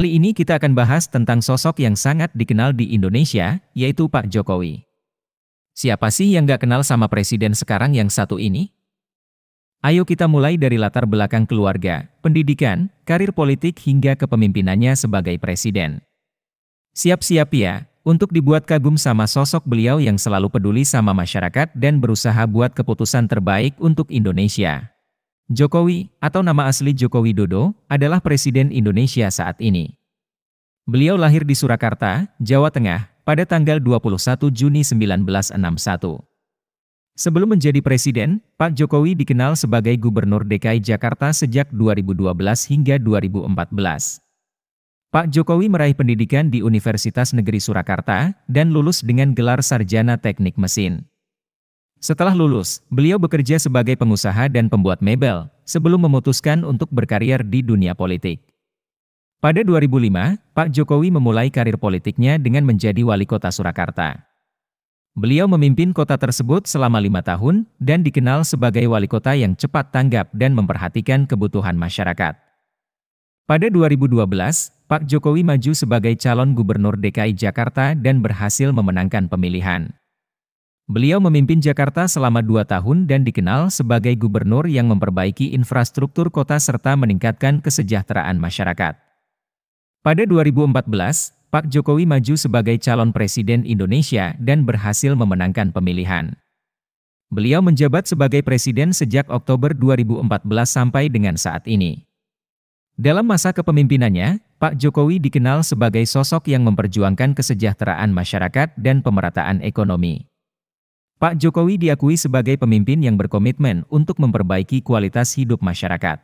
Kali ini kita akan bahas tentang sosok yang sangat dikenal di Indonesia, yaitu Pak Jokowi. Siapa sih yang gak kenal sama presiden sekarang yang satu ini? Ayo kita mulai dari latar belakang keluarga, pendidikan, karir politik hingga kepemimpinannya sebagai presiden. Siap-siap ya, untuk dibuat kagum sama sosok beliau yang selalu peduli sama masyarakat dan berusaha buat keputusan terbaik untuk Indonesia. Jokowi, atau nama asli Joko Widodo, adalah Presiden Indonesia saat ini. Beliau lahir di Surakarta, Jawa Tengah, pada tanggal 21 Juni 1961. Sebelum menjadi presiden, Pak Jokowi dikenal sebagai Gubernur DKI Jakarta sejak 2012 hingga 2014. Pak Jokowi meraih pendidikan di Universitas Negeri Surakarta dan lulus dengan gelar Sarjana Teknik Mesin. Setelah lulus, beliau bekerja sebagai pengusaha dan pembuat mebel, sebelum memutuskan untuk berkarir di dunia politik. Pada 2005, Pak Jokowi memulai karir politiknya dengan menjadi wali kota Surakarta. Beliau memimpin kota tersebut selama lima tahun dan dikenal sebagai wali kota yang cepat tanggap dan memperhatikan kebutuhan masyarakat. Pada 2012, Pak Jokowi maju sebagai calon gubernur DKI Jakarta dan berhasil memenangkan pemilihan. Beliau memimpin Jakarta selama dua tahun dan dikenal sebagai gubernur yang memperbaiki infrastruktur kota serta meningkatkan kesejahteraan masyarakat. Pada 2014, Pak Jokowi maju sebagai calon presiden Indonesia dan berhasil memenangkan pemilihan. Beliau menjabat sebagai presiden sejak Oktober 2014 sampai dengan saat ini. Dalam masa kepemimpinannya, Pak Jokowi dikenal sebagai sosok yang memperjuangkan kesejahteraan masyarakat dan pemerataan ekonomi. Pak Jokowi diakui sebagai pemimpin yang berkomitmen untuk memperbaiki kualitas hidup masyarakat.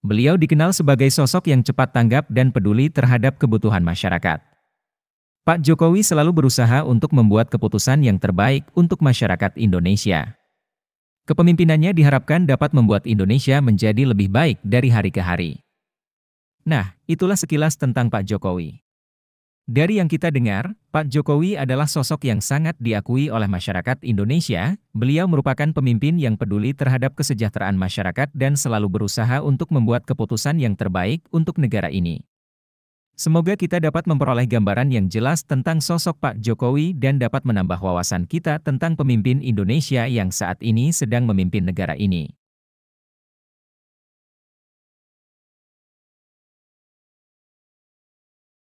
Beliau dikenal sebagai sosok yang cepat tanggap dan peduli terhadap kebutuhan masyarakat. Pak Jokowi selalu berusaha untuk membuat keputusan yang terbaik untuk masyarakat Indonesia. Kepemimpinannya diharapkan dapat membuat Indonesia menjadi lebih baik dari hari ke hari. Nah, itulah sekilas tentang Pak Jokowi. Dari yang kita dengar, Pak Jokowi adalah sosok yang sangat diakui oleh masyarakat Indonesia. Beliau merupakan pemimpin yang peduli terhadap kesejahteraan masyarakat dan selalu berusaha untuk membuat keputusan yang terbaik untuk negara ini. Semoga kita dapat memperoleh gambaran yang jelas tentang sosok Pak Jokowi dan dapat menambah wawasan kita tentang pemimpin Indonesia yang saat ini sedang memimpin negara ini.